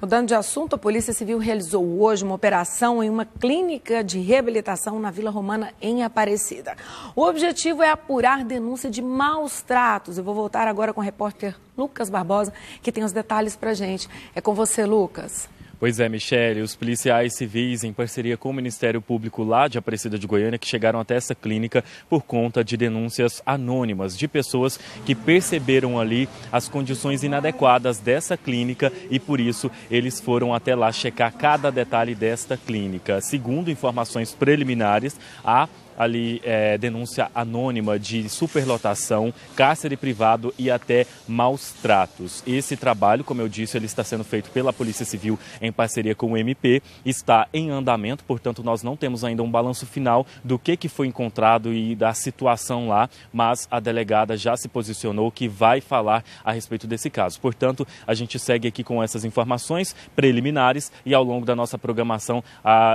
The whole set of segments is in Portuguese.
Mudando de assunto, a Polícia Civil realizou hoje uma operação em uma clínica de reabilitação na Vila Romana, em Aparecida. O objetivo é apurar denúncia de maus tratos. Eu vou voltar agora com o repórter Lucas Barbosa, que tem os detalhes para gente. É com você, Lucas. Pois é, Michele, os policiais civis, em parceria com o Ministério Público lá de Aparecida de Goiânia, que chegaram até essa clínica por conta de denúncias anônimas de pessoas que perceberam ali as condições inadequadas dessa clínica e por isso eles foram até lá checar cada detalhe desta clínica. Segundo informações preliminares, há ali é, denúncia anônima de superlotação, cárcere privado e até maus tratos. Esse trabalho, como eu disse, ele está sendo feito pela Polícia Civil em parceria com o MP, está em andamento, portanto nós não temos ainda um balanço final do que, que foi encontrado e da situação lá, mas a delegada já se posicionou que vai falar a respeito desse caso. Portanto, a gente segue aqui com essas informações preliminares e ao longo da nossa programação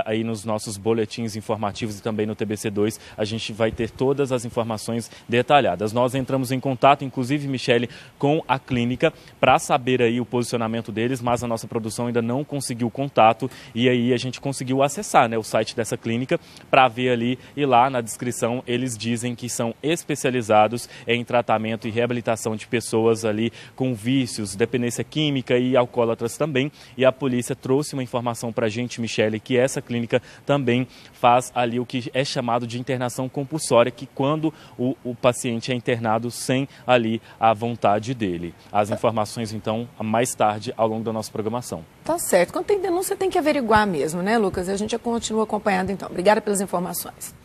aí nos nossos boletins informativos e também no TBC2 depois a gente vai ter todas as informações detalhadas. Nós entramos em contato, inclusive, Michele, com a clínica para saber aí o posicionamento deles, mas a nossa produção ainda não conseguiu contato e aí a gente conseguiu acessar né, o site dessa clínica para ver ali e lá na descrição eles dizem que são especializados em tratamento e reabilitação de pessoas ali com vícios, dependência química e alcoólatras também. E a polícia trouxe uma informação para a gente, Michele, que essa clínica também faz ali o que é chamado de internação compulsória, que quando o, o paciente é internado sem ali a vontade dele. As tá. informações, então, mais tarde ao longo da nossa programação. Tá certo. Quando tem denúncia, tem que averiguar mesmo, né, Lucas? A gente continua acompanhando, então. Obrigada pelas informações.